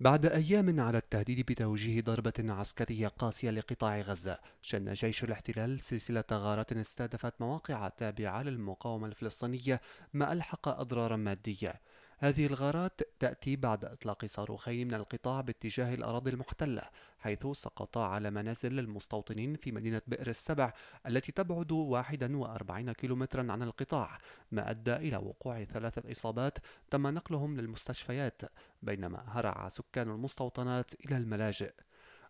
بعد أيام على التهديد بتوجيه ضربة عسكرية قاسية لقطاع غزة، شن جيش الاحتلال سلسلة غارات استهدفت مواقع تابعة للمقاومة الفلسطينية ما ألحق أضرارا مادية. هذه الغارات تأتي بعد إطلاق صاروخين من القطاع باتجاه الأراضي المحتلة حيث سقطا على منازل المستوطنين في مدينة بئر السبع التي تبعد 41 كيلومترا عن القطاع ما أدى إلى وقوع ثلاثة إصابات تم نقلهم للمستشفيات بينما هرع سكان المستوطنات إلى الملاجئ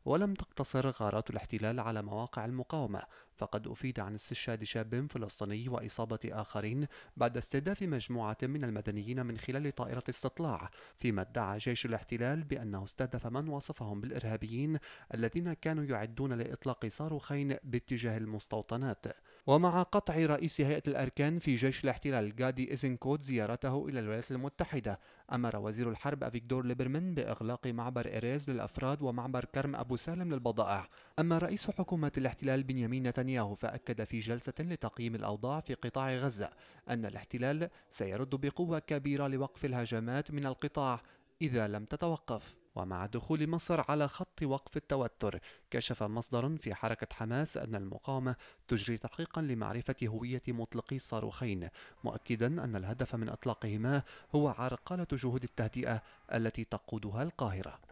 ولم تقتصر غارات الاحتلال على مواقع المقاومة فقد أفيد عن استشهاد شاب فلسطيني وإصابة آخرين بعد استهداف مجموعة من المدنيين من خلال طائرة استطلاع فيما ادعى جيش الاحتلال بأنه استهدف من وصفهم بالإرهابيين الذين كانوا يعدون لإطلاق صاروخين باتجاه المستوطنات ومع قطع رئيس هيئة الأركان في جيش الاحتلال غادي إيزنكوت زيارته إلى الولايات المتحدة أمر وزير الحرب أفيكدور ليبرمان بإغلاق معبر إيريز للأفراد ومعبر كرم أبو سالم للبضائع أما رئيس حكومة الاحتلال بنيامين نتنياهو فأكد في جلسة لتقييم الأوضاع في قطاع غزة أن الاحتلال سيرد بقوة كبيرة لوقف الهجمات من القطاع إذا لم تتوقف ومع دخول مصر على خط وقف التوتر كشف مصدر في حركة حماس أن المقاومة تجري تحقيقا لمعرفة هوية مطلقي الصاروخين مؤكدا أن الهدف من إطلاقهما هو عرقلة جهود التهدئة التي تقودها القاهرة